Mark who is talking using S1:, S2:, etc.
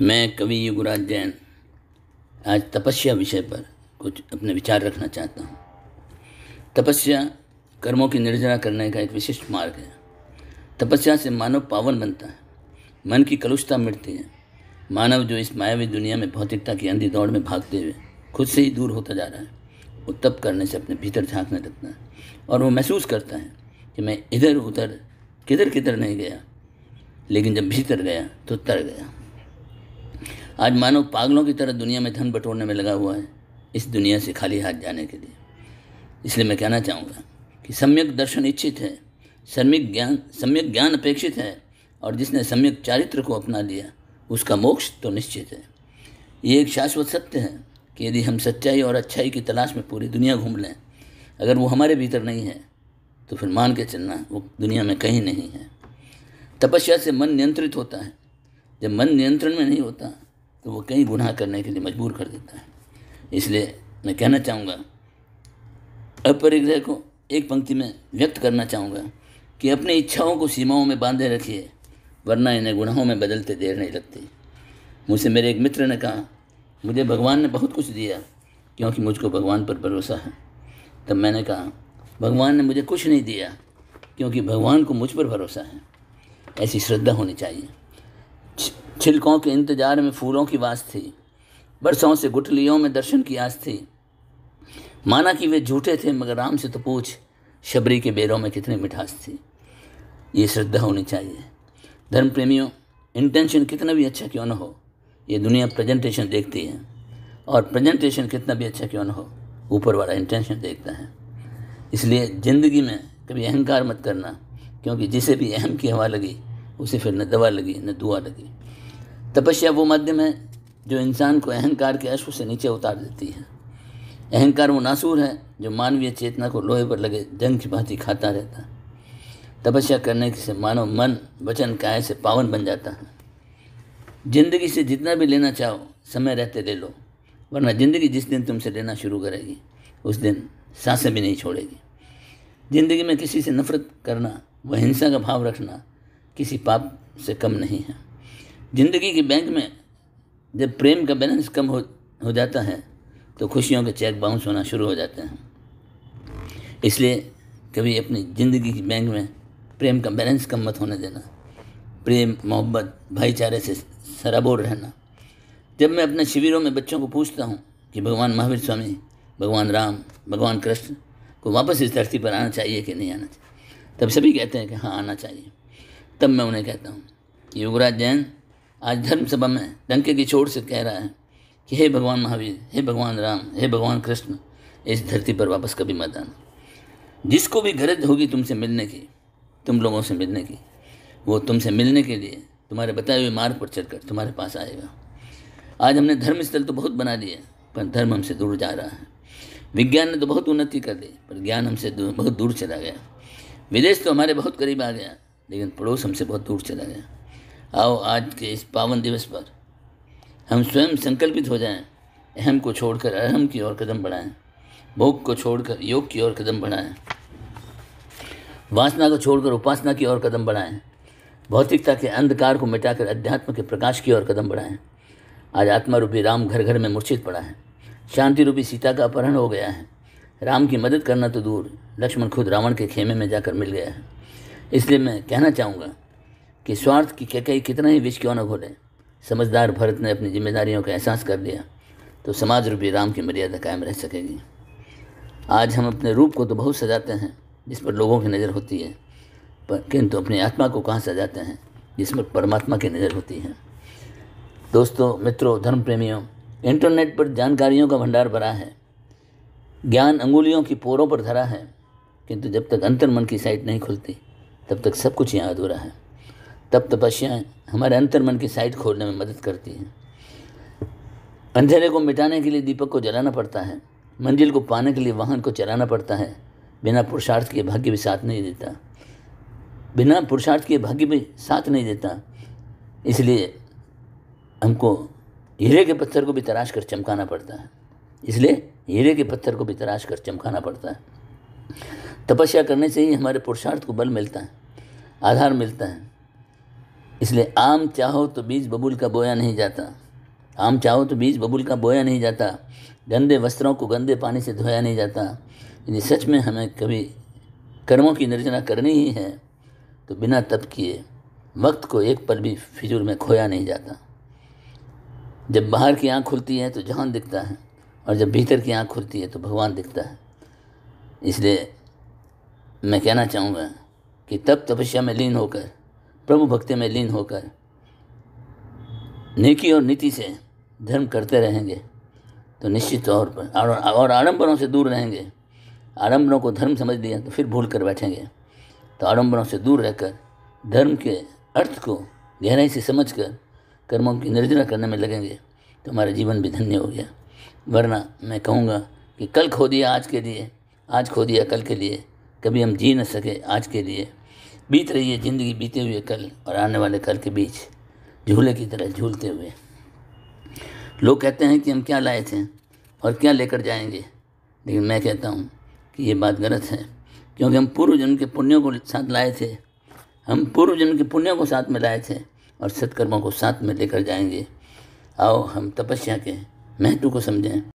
S1: मैं कवि युगराज जैन आज तपस्या विषय पर कुछ अपने विचार रखना चाहता हूँ तपस्या कर्मों की निर्जरा करने का एक विशिष्ट मार्ग है तपस्या से मानव पावन बनता है मन की कलुषता मिटती है मानव जो इस मायावी दुनिया में भौतिकता की अंधी दौड़ में भागते हुए खुद से ही दूर होता जा रहा है वो तप करने से अपने भीतर झांकने लगता है और वो महसूस करता है कि मैं इधर उधर किधर किधर नहीं गया लेकिन जब भीतर गया तो तर गया आज मानव पागलों की तरह दुनिया में धन बटोरने में लगा हुआ है इस दुनिया से खाली हाथ जाने के लिए इसलिए मैं कहना चाहूँगा कि सम्यक दर्शन इच्छित है सम्यक ज्ञान सम्यक ज्ञान अपेक्षित है और जिसने सम्यक चारित्र को अपना लिया उसका मोक्ष तो निश्चित है ये एक शाश्वत सत्य है कि यदि हम सच्चाई और अच्छाई की तलाश में पूरी दुनिया घूम लें अगर वो हमारे भीतर नहीं है तो फिर मान के चलना वो दुनिया में कहीं नहीं है तपस्या से मन नियंत्रित होता है जब मन नियंत्रण में नहीं होता तो वो कई गुनाह करने के लिए मजबूर कर देता है इसलिए मैं कहना चाहूँगा अपरिग्रह को एक पंक्ति में व्यक्त करना चाहूँगा कि अपनी इच्छाओं को सीमाओं में बांधे रखिए वरना इन्हें गुनाहों में बदलते देर नहीं लगती मुझसे मेरे एक मित्र ने कहा मुझे भगवान ने बहुत कुछ दिया क्योंकि मुझको भगवान पर भरोसा है तब मैंने कहा भगवान ने मुझे कुछ नहीं दिया क्योंकि भगवान को मुझ पर भरोसा है ऐसी श्रद्धा होनी चाहिए छिलकों के इंतजार में फूलों की वास थी बरसों से गुटलियों में दर्शन की आस थी माना कि वे झूठे थे मगर राम से तो पूछ शबरी के बेरों में कितनी मिठास थी ये श्रद्धा होनी चाहिए धर्म प्रेमियों इंटेंशन कितना भी अच्छा क्यों ना हो ये दुनिया प्रेजेंटेशन देखती है और प्रेजेंटेशन कितना भी अच्छा क्यों ना हो ऊपर वाला इंटेंशन देखता है इसलिए ज़िंदगी में कभी अहंकार मत करना क्योंकि जिसे भी अहम की हवा लगी उसे फिर न दवा लगी न दुआ लगी तपस्या वो माध्यम है जो इंसान को अहंकार के अश्व से नीचे उतार देती है अहंकार वो नासूर है जो मानवीय चेतना को लोहे पर लगे जंग की भांति खाता रहता है तपस्या करने से मानव मन वचन काय से पावन बन जाता है जिंदगी से जितना भी लेना चाहो समय रहते ले लो वरना जिंदगी जिस दिन तुमसे लेना शुरू करेगी उस दिन सांसें भी नहीं छोड़ेगी जिंदगी में किसी से नफरत करना व हिंसा का भाव रखना किसी पाप से कम नहीं है ज़िंदगी की बैंक में जब प्रेम का बैलेंस कम हो हो जाता है तो खुशियों के चेक बाउंस होना शुरू हो जाते हैं इसलिए कभी अपनी ज़िंदगी की बैंक में प्रेम का बैलेंस कम मत होने देना प्रेम मोहब्बत भाईचारे से सराबोर रहना जब मैं अपने शिविरों में बच्चों को पूछता हूँ कि भगवान महावीर स्वामी भगवान राम भगवान कृष्ण को वापस इस धरती पर आना चाहिए कि नहीं आना चाहिए तब सभी कहते हैं कि हाँ आना चाहिए तब मैं उन्हें कहता हूँ युवराज जैन आज धर्म सभा में डंके की छोड़ से कह रहा है कि हे भगवान महावीर हे भगवान राम हे भगवान कृष्ण इस धरती पर वापस कभी मत आना जिसको भी गरज होगी तुमसे मिलने की तुम लोगों से मिलने की वो तुमसे मिलने के लिए तुम्हारे बताए हुए मार्ग पर चढ़कर तुम्हारे पास आएगा आज हमने धर्म स्थल तो बहुत बना लिए पर धर्म हमसे दूर जा रहा है विज्ञान ने तो बहुत उन्नति कर दी पर ज्ञान हमसे दूर, बहुत दूर चला गया विदेश तो हमारे बहुत करीब आ गया लेकिन पड़ोस हमसे बहुत दूर चला गया आओ आज के इस पावन दिवस पर हम स्वयं संकल्पित हो जाएं, अहम को छोड़कर अहम की ओर कदम बढ़ाएं भोग को छोड़कर योग की ओर कदम बढ़ाएं वासना को छोड़कर उपासना की ओर कदम बढ़ाएं भौतिकता के अंधकार को मिटाकर अध्यात्म के प्रकाश की ओर कदम बढ़ाएं आज आत्मा रूपी राम घर घर में मूर्छित पड़ा है शांति रूपी सीता का अपहरण हो गया है राम की मदद करना तो दूर लक्ष्मण खुद रावण के खेमे में जाकर मिल गया है इसलिए मैं कहना चाहूँगा कि स्वार्थ की कई कितना ही विष क्यों न घोले समझदार भरत ने अपनी जिम्मेदारियों का एहसास कर लिया तो समाज रूपी राम की मर्यादा कायम रह सकेगी आज हम अपने रूप को तो बहुत सजाते हैं जिस पर लोगों की नज़र होती है पर किंतु अपनी आत्मा को कहाँ सजाते हैं जिस पर परमात्मा की नज़र होती है दोस्तों मित्रों धर्म प्रेमियों इंटरनेट पर जानकारियों का भंडार भरा है ज्ञान अंगुलियों की पोरों पर धरा है किंतु जब तक अंतर्मन की साइट नहीं खुलती तब तक सब कुछ यहाँ अधूरा है तब तपस्या हमारे अंतर्मन की साइट खोलने में मदद करती है अंधेरे को मिटाने के लिए दीपक को जलाना पड़ता है मंजिल को पाने के लिए वाहन को चलाना पड़ता है बिना पुरुषार्थ के भाग्य भी साथ नहीं देता बिना पुरुषार्थ के भाग्य भी साथ नहीं देता इसलिए हमको हीरे के पत्थर को भी तराश कर चमकाना पड़ता है इसलिए हीरे के पत्थर को भी तराश कर चमकाना पड़ता है तपस्या करने से ही हमारे पुरुषार्थ को बल मिलता है आधार मिलता है इसलिए आम चाहो तो बीज बबूल का बोया नहीं जाता आम चाहो तो बीज बबूल का बोया नहीं जाता गंदे वस्त्रों को गंदे पानी से धोया नहीं जाता यदि सच में हमें कभी कर्मों की निर्जना करनी ही है तो बिना तप किए वक्त को एक पल भी फिजूल में खोया नहीं जाता जब बाहर की आँख खुलती है तो जहान दिखता है और जब भीतर की आँख खुलती है तो भगवान दिखता है इसलिए मैं कहना चाहूँगा कि तब तपस्या में लीन होकर प्रभु भक्ति में लीन होकर नेकी और नीति से धर्म करते रहेंगे तो निश्चित तौर पर और, आडम्बरों से दूर रहेंगे आडम्बरों को धर्म समझ लिया तो फिर भूल कर बैठेंगे तो आडम्बरों से दूर रहकर धर्म के अर्थ को गहराई से समझ कर कर्मों की निर्जना करने में लगेंगे तो हमारा जीवन भी धन्य हो गया वरना मैं कहूँगा कि कल खो दिया आज के लिए आज खो दिया कल के लिए कभी हम जी न सके आज के लिए बीत रही है ज़िंदगी बीते हुए कल और आने वाले कल के बीच झूले की तरह झूलते हुए लोग कहते हैं कि हम क्या लाए थे और क्या लेकर जाएंगे लेकिन मैं कहता हूँ कि ये बात गलत है क्योंकि हम पूर्व जन्म के पुण्यों को साथ लाए थे हम पूर्व जन्म के पुण्यों को साथ में लाए थे और सत्कर्मों को साथ में लेकर जाएंगे आओ हम तपस्या के महत्व को समझें